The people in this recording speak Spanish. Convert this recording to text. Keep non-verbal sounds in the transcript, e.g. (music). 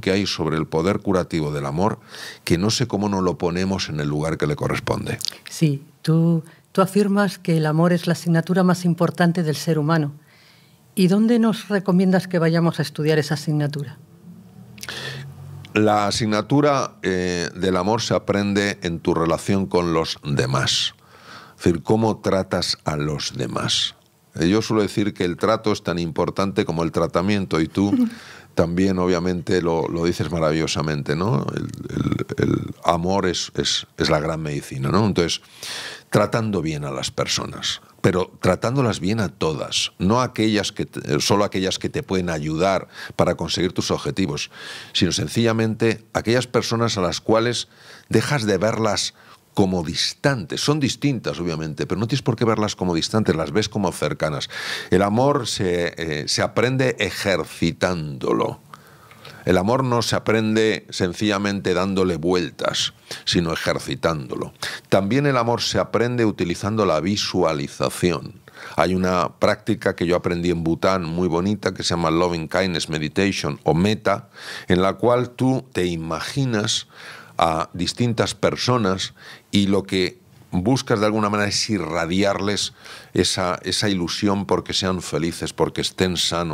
que hay sobre el poder curativo del amor, que no sé cómo no lo ponemos en el lugar que le corresponde. Sí, tú, tú afirmas que el amor es la asignatura más importante del ser humano. ¿Y dónde nos recomiendas que vayamos a estudiar esa asignatura? La asignatura eh, del amor se aprende en tu relación con los demás. Es decir, cómo tratas a los demás. Eh, yo suelo decir que el trato es tan importante como el tratamiento y tú (laughs) también obviamente lo, dices maravillosamente, ¿no? El, amor es, es, la gran medicina, ¿no? Entonces, tratando bien a las personas, pero tratándolas bien a todas, no aquellas que eh, solo aquellas que te pueden ayudar para conseguir tus objetivos, sino sencillamente aquellas personas a las cuales dejas de verlas como distantes. Son distintas, obviamente, pero no tienes por qué verlas como distantes, las ves como cercanas. El amor se, eh, se aprende ejercitándolo. El amor no se aprende sencillamente dándole vueltas, sino ejercitándolo. También el amor se aprende utilizando la visualización. Hay una práctica que yo aprendí en Bután muy bonita que se llama Loving Kindness Meditation o Meta, en la cual tú te imaginas a distintas personas y lo que buscas de alguna manera es irradiarles esa, esa ilusión porque sean felices, porque estén sanos.